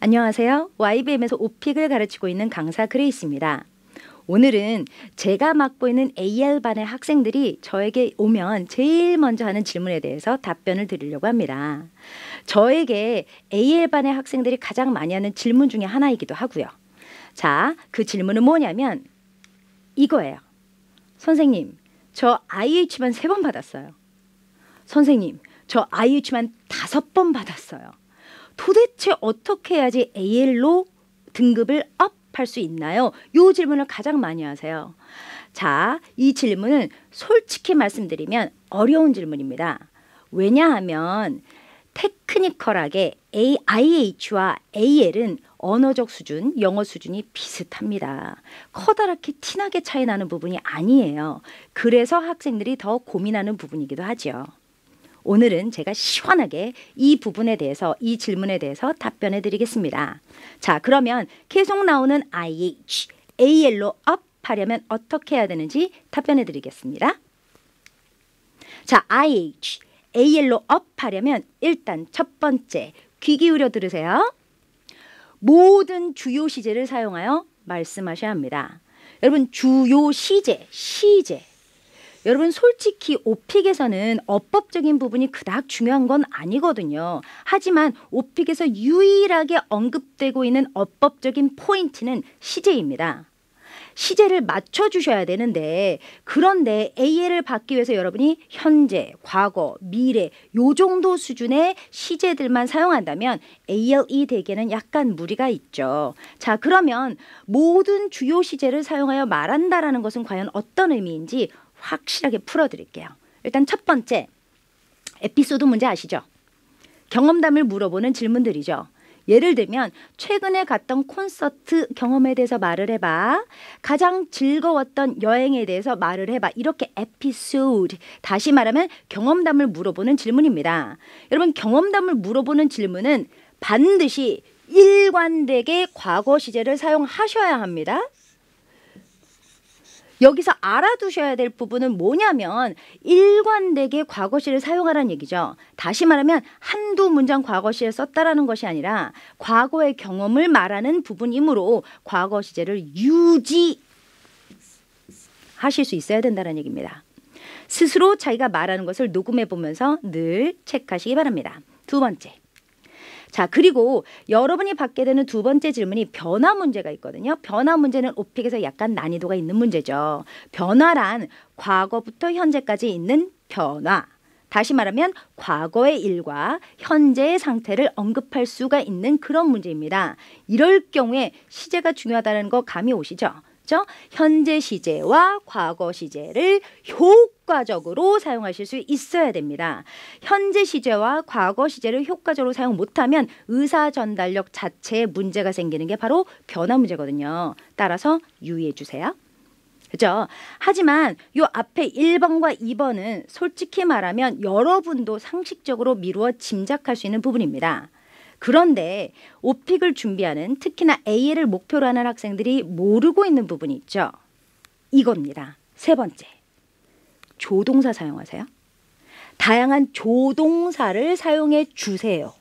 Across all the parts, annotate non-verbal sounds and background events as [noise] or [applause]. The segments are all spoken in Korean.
안녕하세요. YBM에서 오픽을 가르치고 있는 강사 크레이스입니다. 오늘은 제가 맡고 있는 AR반의 학생들이 저에게 오면 제일 먼저 하는 질문에 대해서 답변을 드리려고 합니다. 저에게 AR반의 학생들이 가장 많이 하는 질문 중에 하나이기도 하고요. 자, 그 질문은 뭐냐면 이거예요. 선생님, 저 i h 반세 번 받았어요. 선생님, 저 IH만 다섯 번 받았어요. 도대체 어떻게 해야지 AL로 등급을 업할 수 있나요? 요 질문을 가장 많이 하세요. 자, 이 질문은 솔직히 말씀드리면 어려운 질문입니다. 왜냐하면 테크니컬하게 AIH와 AL은 언어적 수준, 영어 수준이 비슷합니다. 커다랗게 티나게 차이 나는 부분이 아니에요. 그래서 학생들이 더 고민하는 부분이기도 하죠. 오늘은 제가 시원하게 이 부분에 대해서 이 질문에 대해서 답변해 드리겠습니다. 자, 그러면 계속 나오는 IH, AL로 업하려면 어떻게 해야 되는지 답변해 드리겠습니다. 자, IH, AL로 업하려면 일단 첫 번째 귀 기울여 들으세요. 모든 주요 시제를 사용하여 말씀하셔야 합니다. 여러분 주요 시제, 시제 여러분 솔직히 오픽에서는 어법적인 부분이 그닥 중요한 건 아니거든요. 하지만 오픽에서 유일하게 언급되고 있는 어법적인 포인트는 시제입니다. 시제를 맞춰주셔야 되는데 그런데 AL을 받기 위해서 여러분이 현재, 과거, 미래 요 정도 수준의 시제들만 사용한다면 ALE 대개는 약간 무리가 있죠. 자 그러면 모든 주요 시제를 사용하여 말한다라는 것은 과연 어떤 의미인지 확실하게 풀어드릴게요. 일단 첫 번째 에피소드 문제 아시죠? 경험담을 물어보는 질문들이죠. 예를 들면 최근에 갔던 콘서트 경험에 대해서 말을 해봐 가장 즐거웠던 여행에 대해서 말을 해봐 이렇게 에피소드 다시 말하면 경험담을 물어보는 질문입니다 여러분 경험담을 물어보는 질문은 반드시 일관되게 과거 시제를 사용하셔야 합니다 여기서 알아두셔야 될 부분은 뭐냐면 일관되게 과거시를 사용하라는 얘기죠. 다시 말하면 한두 문장 과거시에 썼다라는 것이 아니라 과거의 경험을 말하는 부분이므로 과거시제를 유지하실 수 있어야 된다는 얘기입니다. 스스로 자기가 말하는 것을 녹음해 보면서 늘 체크하시기 바랍니다. 두 번째. 자, 그리고 여러분이 받게 되는 두 번째 질문이 변화 문제가 있거든요. 변화 문제는 오픽에서 약간 난이도가 있는 문제죠. 변화란 과거부터 현재까지 있는 변화. 다시 말하면 과거의 일과 현재의 상태를 언급할 수가 있는 그런 문제입니다. 이럴 경우에 시제가 중요하다는 거 감이 오시죠? 있죠. 현재 시제와 과거 시제를 효과적으로 사용하실 수 있어야 됩니다. 현재 시제와 과거 시제를 효과적으로 사용 못하면 의사 전달력 자체에 문제가 생기는 게 바로 변화 문제거든요. 따라서 유의해 주세요. 그죠? 하지만 요 앞에 1번과 2번은 솔직히 말하면 여러분도 상식적으로 미루어 짐작할 수 있는 부분입니다. 그런데 오픽을 준비하는 특히나 AL을 목표로 하는 학생들이 모르고 있는 부분이 있죠. 이겁니다. 세 번째. 조동사 사용하세요. 다양한 조동사를 사용해 주세요.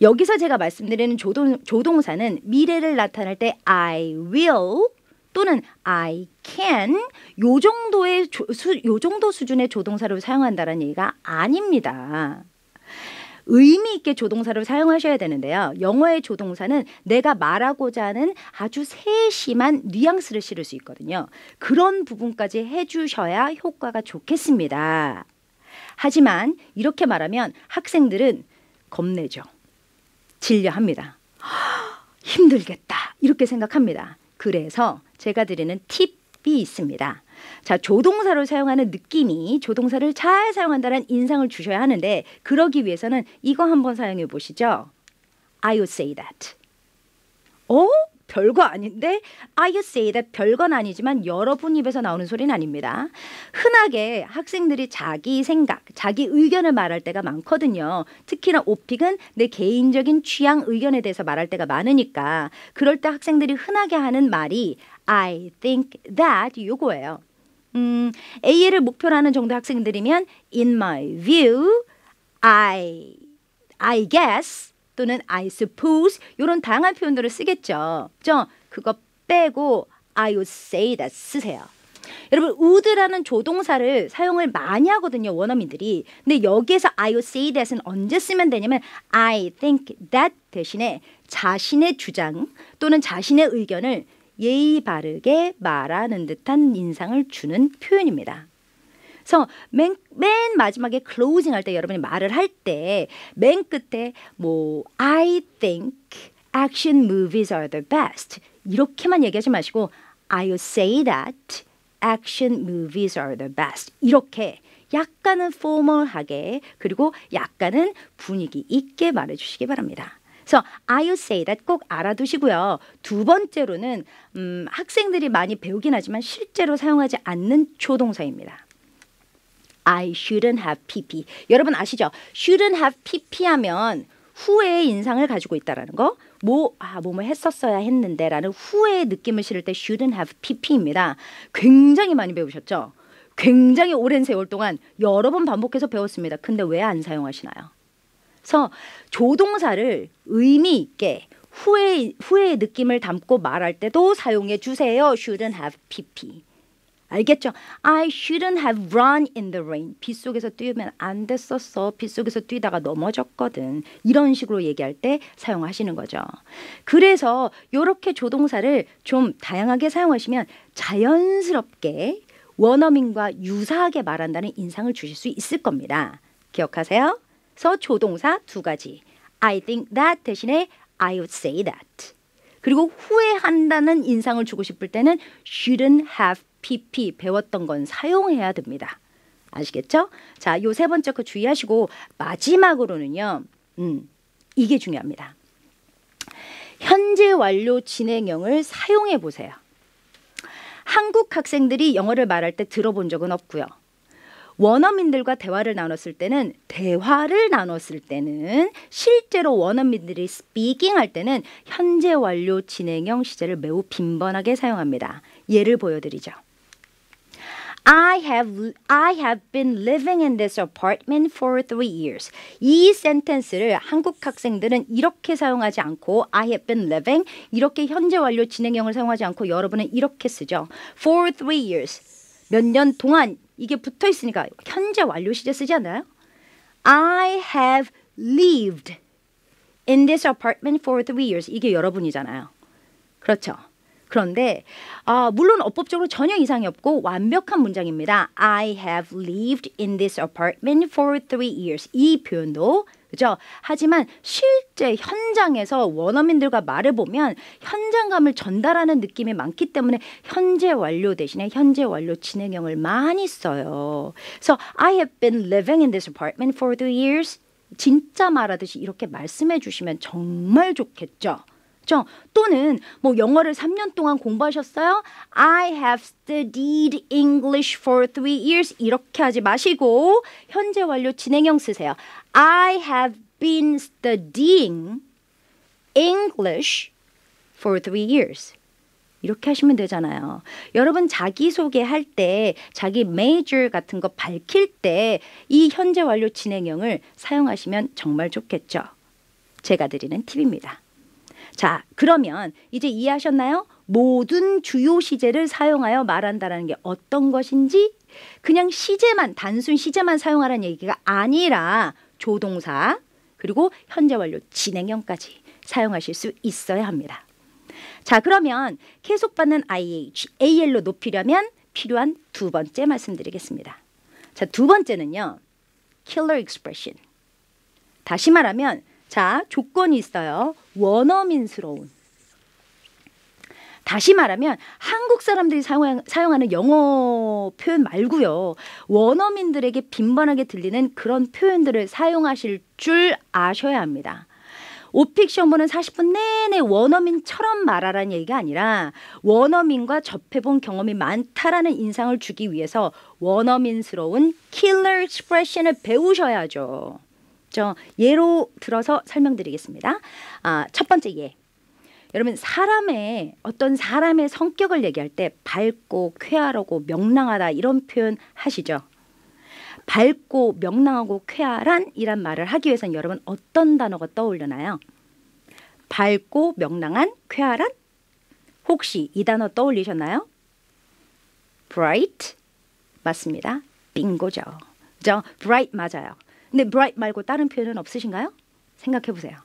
여기서 제가 말씀드리는 조동, 조동사는 미래를 나타낼 때 I will 또는 I can 요 정도의 조, 수, 요 정도 수준의 조동사를 사용한다는 얘기가 아닙니다. 의미 있게 조동사를 사용하셔야 되는데요. 영어의 조동사는 내가 말하고자 하는 아주 세심한 뉘앙스를 실을 수 있거든요. 그런 부분까지 해주셔야 효과가 좋겠습니다. 하지만 이렇게 말하면 학생들은 겁내죠. 질려합니다. 힘들겠다. 이렇게 생각합니다. 그래서 제가 드리는 팁이 있습니다. 자, 조동사를 사용하는 느낌이 조동사를 잘 사용한다는 인상을 주셔야 하는데 그러기 위해서는 이거 한번 사용해 보시죠. I would say that. 어? 별거 아닌데 I would say that 별건 아니지만 여러분 입에서 나오는 소리는 아닙니다. 흔하게 학생들이 자기 생각, 자기 의견을 말할 때가 많거든요. 특히나 오픽은 내 개인적인 취향 의견에 대해서 말할 때가 많으니까 그럴 때 학생들이 흔하게 하는 말이 I think that 요거예요. 음, A를 목표로 하는 정도 학생들이면 in my view, I, I guess 또는 I suppose 이런 다양한 표현들을 쓰겠죠. 그죠? 그거 빼고 I would say that 쓰세요. 여러분 would라는 조동사를 사용을 많이 하거든요 원어민들이 근데 여기에서 I would say that은 언제 쓰면 되냐면 I think that 대신에 자신의 주장 또는 자신의 의견을 예의 바르게 말하는 듯한 인상을 주는 표현입니다. 그래서 맨, 맨 마지막에 클로징 할 때 여러분이 말을 할 때 맨 끝에 뭐 I think action movies are the best 이렇게만 얘기하지 마시고 I'll say that action movies are the best 이렇게 약간은 포멀하게 그리고 약간은 분위기 있게 말해 주시기 바랍니다. 그래서 I say that 꼭 알아두시고요. 두 번째로는 음, 학생들이 많이 배우긴 하지만 실제로 사용하지 않는 조동사입니다. I shouldn't have PP. 여러분 아시죠? shouldn't have PP 하면 후회의 인상을 가지고 있다라는 거. 뭐, 아, 뭐뭐 했었어야 했는데 라는 후회의 느낌을 실을 때 shouldn't have PP입니다. 굉장히 많이 배우셨죠? 굉장히 오랜 세월 동안 여러 번 반복해서 배웠습니다. 근데 왜 안 사용하시나요? 그래서 조동사를 의미 있게 후회 후회의 느낌을 담고 말할 때도 사용해 주세요. shouldn't have pp. 알겠죠? I shouldn't have run in the rain. 빗속에서 뛰면 안 됐었어. 빗속에서 뛰다가 넘어졌거든. 이런 식으로 얘기할 때 사용하시는 거죠. 그래서 이렇게 조동사를 좀 다양하게 사용하시면 자연스럽게 원어민과 유사하게 말한다는 인상을 주실 수 있을 겁니다. 기억하세요? 서 조동사 두 가지. I think that 대신에 I would say that. 그리고 후회한다는 인상을 주고 싶을 때는 shouldn't have pp 배웠던 건 사용해야 됩니다. 아시겠죠? 자, 요 세 번째 거 주의하시고 마지막으로는요. 음. 이게 중요합니다. 현재 완료 진행형을 사용해 보세요. 한국 학생들이 영어를 말할 때 들어본 적은 없고요. 원어민들과 대화를 나눴을 때는 대화를 나눴을 때는 실제로 원어민들이 스피킹 할 때는 현재 완료 진행형 시제를 매우 빈번하게 사용합니다. 예를 보여드리죠. I have I have been living in this apartment for three years. 이 센텐스를 한국 학생들은 이렇게 사용하지 않고 I have been living 이렇게 현재 완료 진행형을 사용하지 않고 여러분은 이렇게 쓰죠. For three years. 몇 년 동안 이게 붙어 있으니까 현재 완료 시제 쓰지 않나요? I have lived in this apartment for three years. 이게 여러분이잖아요. 그렇죠. 그런데 어, 물론 어법적으로 전혀 이상이 없고 완벽한 문장입니다. I have lived in this apartment for three years. 이 표현도 그죠? 하지만 실제 현장에서 원어민들과 말을 보면 현장감을 전달하는 느낌이 많기 때문에 현재 완료 대신에 현재 완료 진행형을 많이 써요. So I have been living in this apartment for two years. 진짜 말하듯이 이렇게 말씀해 주시면 정말 좋겠죠. 그죠? 또는 뭐 영어를 3년 동안 공부하셨어요? I have studied English for t years 이렇게 하지 마시고 현재 완료 진행형 쓰세요. I have been studying English for three years. 이렇게 하시면 되잖아요. 여러분 자기소개 할때 자기 major 같은 거 밝힐 때 이 현재 완료 진행형을 사용하시면 정말 좋겠죠. 제가 드리는 팁입니다. 자, 그러면 이제 이해하셨나요? 모든 주요 시제를 사용하여 말한다라는 게 어떤 것인지 그냥 시제만 단순 시제만 사용하라는 얘기가 아니라 조동사 그리고 현재 완료 진행형까지 사용하실 수 있어야 합니다. 자 그러면 계속받는 IH, AL로 높이려면 필요한 두 번째 말씀드리겠습니다. 자 두 번째는요. killer expression. 다시 말하면 자 조건이 있어요. 원어민스러운 다시 말하면 한국 사람들이 사용, 사용하는 영어 표현 말고요. 원어민들에게 빈번하게 들리는 그런 표현들을 사용하실 줄 아셔야 합니다. 오픽 시험보는 40분 내내 원어민처럼 말하라는 얘기가 아니라 원어민과 접해본 경험이 많다라는 인상을 주기 위해서 원어민스러운 킬러 익스프레션을 배우셔야죠. 저 예로 들어서 설명드리겠습니다. 아, 첫 번째 예. 여러분 사람의 어떤 사람의 성격을 얘기할 때 밝고 쾌활하고 명랑하다 이런 표현 하시죠. 밝고 명랑하고 쾌활한이란 말을 하기 위해선 여러분 어떤 단어가 떠올려나요? 밝고 명랑한, 쾌활한? 혹시 이 단어 떠올리셨나요? bright 맞습니다. 빙고죠. 그죠? bright 맞아요. 근데 bright 말고 다른 표현은 없으신가요? 생각해 보세요.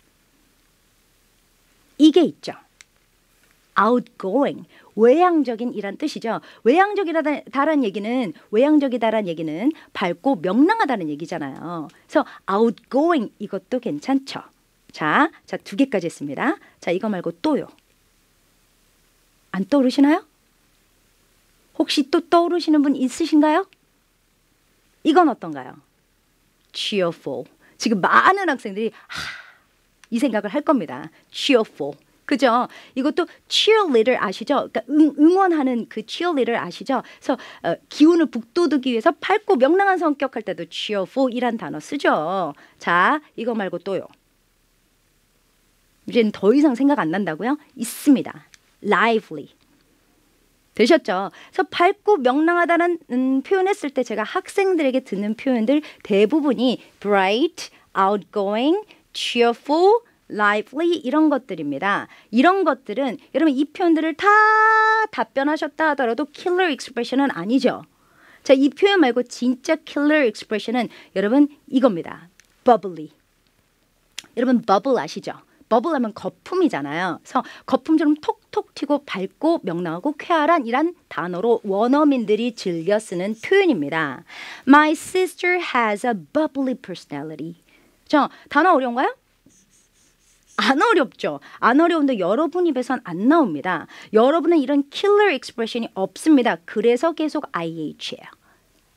이게 있죠. outgoing 외향적인 이란 뜻이죠. 외향적이다라는 얘기는 외향적이다라는 얘기는 밝고 명랑하다는 얘기잖아요. 그래서 outgoing 이것도 괜찮죠. 자, 자 두 개까지 했습니다. 자, 이거 말고 또요. 안 떠오르시나요? 혹시 또 떠오르시는 분 있으신가요? 이건 어떤가요? cheerful. 지금 많은 학생들이 하이 생각을 할 겁니다. cheerful. 그죠? 이것도 cheerleader 아시죠? 그러니까 응, 원하는그 cheerleader 아시죠? 그래서 어, 기운을 북돋우기 위해서 밝고 명랑한 성격 할 때도 cheerful이란 단어 쓰죠. 자, 이거 말고 또요. 이제는 더 이상 생각 안 난다고요? 있습니다. lively. 되셨죠? 그래서 밝고 명랑하다는 음, 표현했을 때 제가 학생들에게 듣는 표현들 대부분이 bright, outgoing, cheerful, lively 이런 것들입니다. 이런 것들은 여러분 이 표현들을 다 답변하셨다 하더라도 killer expression은 아니죠. 자, 이 표현 말고 진짜 killer expression은 여러분 이겁니다. bubbly. 여러분 bubble 아시죠? bubble 하면 거품이잖아요. 그래서 거품처럼 톡톡 튀고 밝고 명랑하고 쾌활한 이란 단어로 원어민들이 즐겨 쓰는 표현입니다. My sister has a bubbly personality. 자, 단어 어려운가요? 안 어렵죠. 안 어려운데 여러분 입에선 안 나옵니다. 여러분은 이런 killer expression이 없습니다. 그래서 계속 IH예요.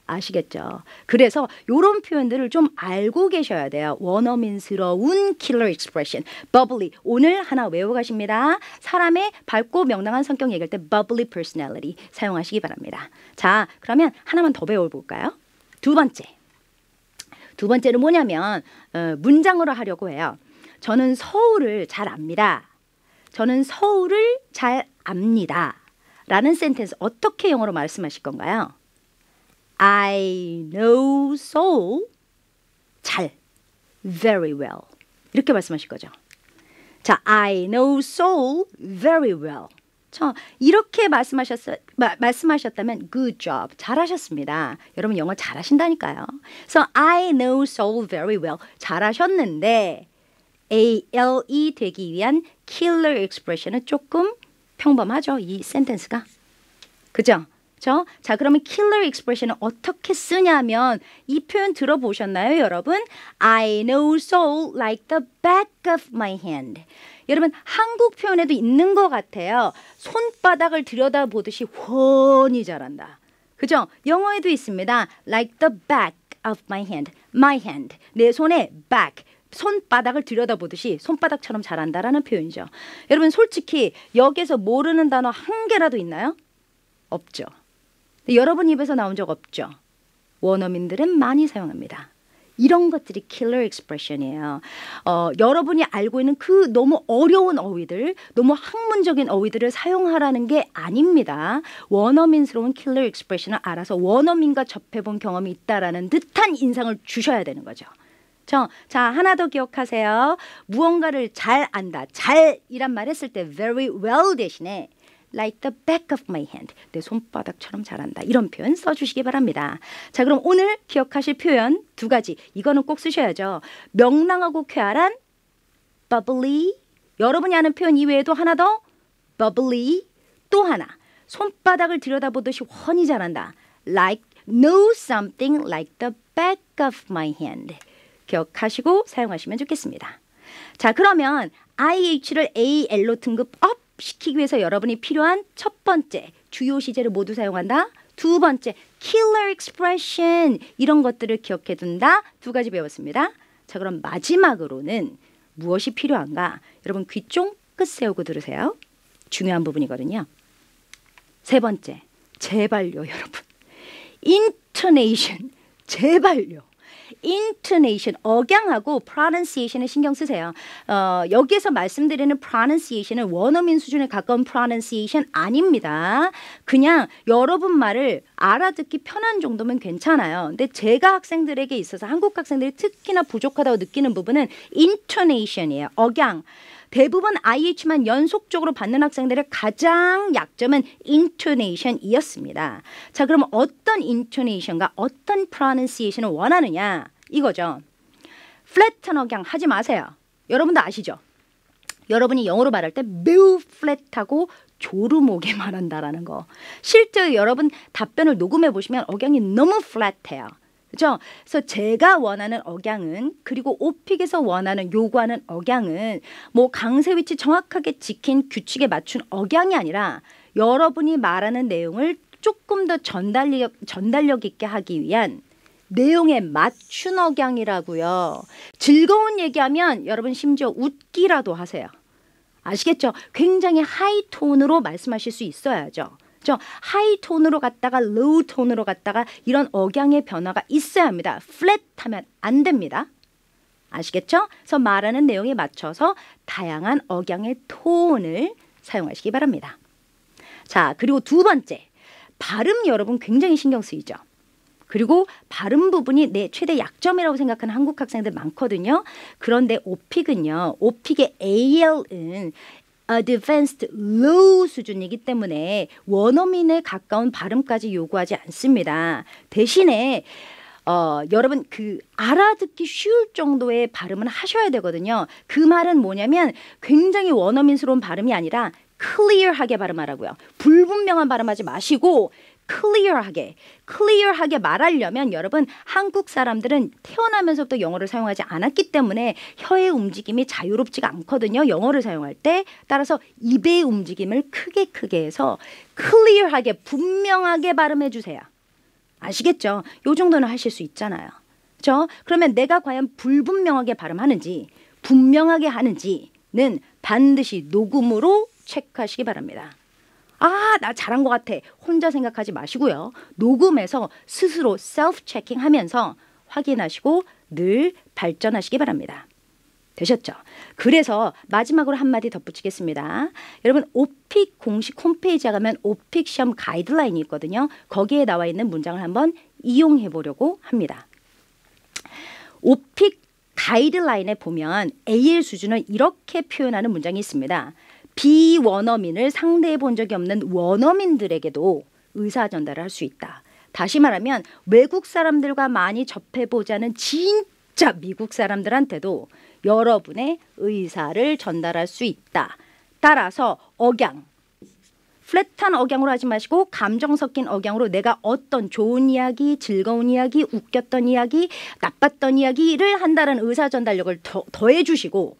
아시겠죠? 그래서 이런 표현들을 좀 알고 계셔야 돼요. 원어민스러운 killer expression. bubbly. 오늘 하나 외워가십니다. 사람의 밝고 명랑한 성격 얘기할 때 bubbly personality 사용하시기 바랍니다. 자, 그러면 하나만 더 배워볼까요? 두 번째. 두 번째는 뭐냐면 어, 문장으로 하려고 해요. 저는 서울을 잘 압니다. 저는 서울을 잘 압니다. 라는 센텐스 어떻게 영어로 말씀하실 건가요? I know Seoul 잘 very well 이렇게 말씀하실 거죠. 자, I know Seoul very well. 그 이렇게 말씀하셨어 마, 말씀하셨다면 good job 잘하셨습니다. 여러분 영어 잘하신다니까요. So I know Seoul very well 잘하셨는데 ale 되기 위한 killer expression은 조금 평범하죠. 이 센텐스가 그죠? 그렇죠? 자, 그러면 killer expression은 어떻게 쓰냐면 이 표현 들어보셨나요, 여러분? I know soul like the back of my hand. 여러분 한국 표현에도 있는 것 같아요. 손바닥을 들여다보듯이 훤히 자란다. 그죠? 영어에도 있습니다. Like the back of my hand. My hand. 내 손의 back. 손바닥을 들여다보듯이 손바닥처럼 자란다라는 표현이죠. 여러분 솔직히 여기에서 모르는 단어 한 개라도 있나요? 없죠. 여러분 입에서 나온 적 없죠. 원어민들은 많이 사용합니다. 이런 것들이 killer expression이에요. 어, 여러분이 알고 있는 그 너무 어려운 어휘들, 너무 학문적인 어휘들을 사용하라는 게 아닙니다. 원어민스러운 killer expression을 알아서 원어민과 접해본 경험이 있다라는 듯한 인상을 주셔야 되는 거죠. 자, 자 하나 더 기억하세요. 무언가를 잘 안다, 잘이란 말 했을 때 very well 대신에 like the back of my hand. 내 손바닥처럼 잘한다. 이런 표현 써주시기 바랍니다. 자, 그럼 오늘 기억하실 표현 두 가지. 이거는 꼭 쓰셔야죠. 명랑하고 쾌활한 bubbly. 여러분이 아는 표현 이외에도 하나 더 bubbly. 또 하나. 손바닥을 들여다보듯이 훤히 잘한다. like know something like the back of my hand. 기억하시고 사용하시면 좋겠습니다. 자, 그러면 IH를 AL로 등급, 아, 시키기 위해서 여러분이 필요한 첫 번째 주요 시제를 모두 사용한다. 두 번째 killer expression 이런 것들을 기억해 둔다. 두 가지 배웠습니다. 자 그럼 마지막으로는 무엇이 필요한가? 여러분 귀 쫑긋 세우고 들으세요. 중요한 부분이거든요. 세 번째 제발요 여러분 intonation 제발요 intonation 억양하고 pronunciation에 신경 쓰세요. 어, 여기에서 말씀드리는 pronunciation은 원어민 수준에 가까운 pronunciation 아닙니다. 그냥 여러분 말을 알아듣기 편한 정도면 괜찮아요. 근데 제가 학생들에게 있어서 한국 학생들이 특히나 부족하다고 느끼는 부분은 intonation이에요. 억양. 대부분 IH만 연속적으로 받는 학생들의 가장 약점은 인토네이션이었습니다. 자, 그럼 어떤 인토네이션과 어떤 프로넌시에이션을 원하느냐? 이거죠. 플랫한 억양 하지 마세요. 여러분도 아시죠? 여러분이 영어로 말할 때 매우 플랫하고 조르목에 [laughs] 말한다라는 거. 실제 여러분 답변을 녹음해 보시면 억양이 너무 플랫해요. 그죠? 그래서 제가 원하는 억양은 그리고 오픽에서 원하는 요구하는 억양은 뭐 강세 위치 정확하게 지킨 규칙에 맞춘 억양이 아니라 여러분이 말하는 내용을 조금 더 전달력 전달력 있게 하기 위한 내용에 맞춘 억양이라고요. 즐거운 얘기하면 여러분 심지어 웃기라도 하세요. 아시겠죠? 굉장히 하이 톤으로 말씀하실 수 있어야죠. 죠 하이 톤으로 갔다가 로우 톤으로 갔다가 이런 억양의 변화가 있어야 합니다. 플랫하면 안 됩니다. 아시겠죠? 그래서 말하는 내용에 맞춰서 다양한 억양의 톤을 사용하시기 바랍니다. 자, 그리고 두 번째. 발음 여러분 굉장히 신경 쓰이죠. 그리고 발음 부분이 내 최대 약점이라고 생각하는 한국 학생들 많거든요. 그런데 오픽은요. 오픽의 AL은 advanced low 수준이기 때문에 원어민에 가까운 발음까지 요구하지 않습니다. 대신에 어, 여러분 그 알아듣기 쉬울 정도의 발음은 하셔야 되거든요. 그 말은 뭐냐면 굉장히 원어민스러운 발음이 아니라 클리어하게 발음하라고요. 불분명한 발음하지 마시고 클리어하게 클리어하게 말하려면 여러분 한국 사람들은 태어나면서부터 영어를 사용하지 않았기 때문에 혀의 움직임이 자유롭지가 않거든요. 영어를 사용할 때 따라서 입의 움직임을 크게 크게 해서 클리어하게 분명하게 발음해 주세요. 아시겠죠? 요 정도는 하실 수 있잖아요. 그죠? 그러면 내가 과연 불분명하게 발음하는지 분명하게 하는지는 반드시 녹음으로 체크하시기 바랍니다. 아, 나 잘한 것 같아. 혼자 생각하지 마시고요. 녹음해서 스스로 셀프 체킹 하면서 확인하시고 늘 발전하시기 바랍니다. 되셨죠? 그래서 마지막으로 한마디 덧붙이겠습니다. 여러분 오픽 공식 홈페이지에 가면 오픽 시험 가이드라인이 있거든요. 거기에 나와 있는 문장을 한번 이용해 보려고 합니다. 오픽 가이드라인에 보면 AL 수준을 이렇게 표현하는 문장이 있습니다. 비원어민을 상대해 본 적이 없는 원어민들에게도 의사 전달을 할 수 있다. 다시 말하면 외국 사람들과 많이 접해 보자는 진짜 미국 사람들한테도 여러분의 의사를 전달할 수 있다. 따라서 억양 플랫한 억양으로 하지 마시고 감정 섞인 억양으로 내가 어떤 좋은 이야기, 즐거운 이야기, 웃겼던 이야기, 나빴던 이야기를 한다는 의사 전달력을 더, 더해 주시고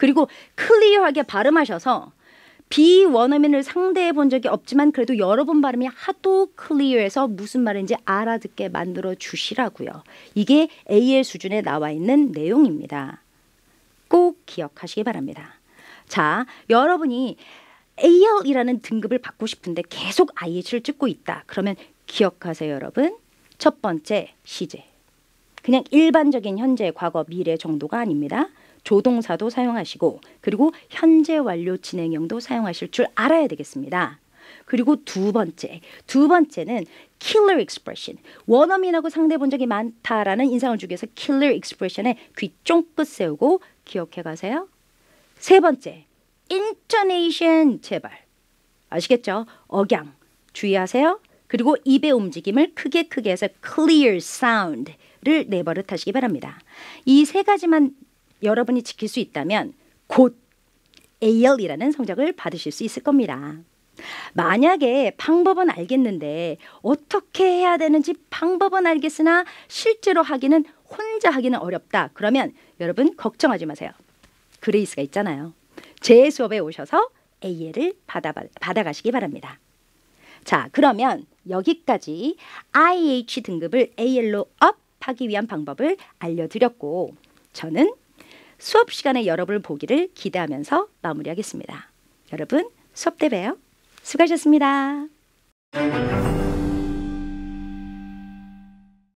그리고 클리어하게 발음하셔서 비원어민을 상대해 본 적이 없지만 그래도 여러 분 발음이 하도 클리어해서 무슨 말인지 알아듣게 만들어 주시라고요. 이게 AL 수준에 나와 있는 내용입니다. 꼭 기억하시기 바랍니다. 자, 여러분이 AL이라는 등급을 받고 싶은데 계속 IH를 찍고 있다. 그러면 기억하세요, 여러분. 첫 번째, 시제. 그냥 일반적인 현재, 과거, 미래 정도가 아닙니다. 조동사도 사용하시고 그리고 현재 완료 진행형도 사용하실 줄 알아야 되겠습니다. 그리고 두 번째, 두 번째는 killer expression. 원어민하고 상대 본 적이 많다라는 인상을 주기 위해서 killer expression에 귀 쫑긋 세우고 기억해 가세요. 세 번째, intonation 제발. 아시겠죠? 억양 주의하세요. 그리고 입의 움직임을 크게 크게 해서 clear sound를 내버릇 네 하시기 바랍니다. 이 세 가지만 여러분이 지킬 수 있다면 곧 AL이라는 성적을 받으실 수 있을 겁니다. 만약에 방법은 알겠는데 어떻게 해야 되는지 방법은 알겠으나 실제로 하기는 혼자 하기는 어렵다. 그러면 여러분 걱정하지 마세요. 그레이스가 있잖아요. 제 수업에 오셔서 AL을 받아, 받아가시기 바랍니다. 자, 그러면 여기까지 IH 등급을 AL로 업하기 위한 방법을 알려드렸고, 저는 수업 시간에 여러분을 보기를 기대하면서 마무리하겠습니다. 여러분 수업 때 봬요. 수고하셨습니다.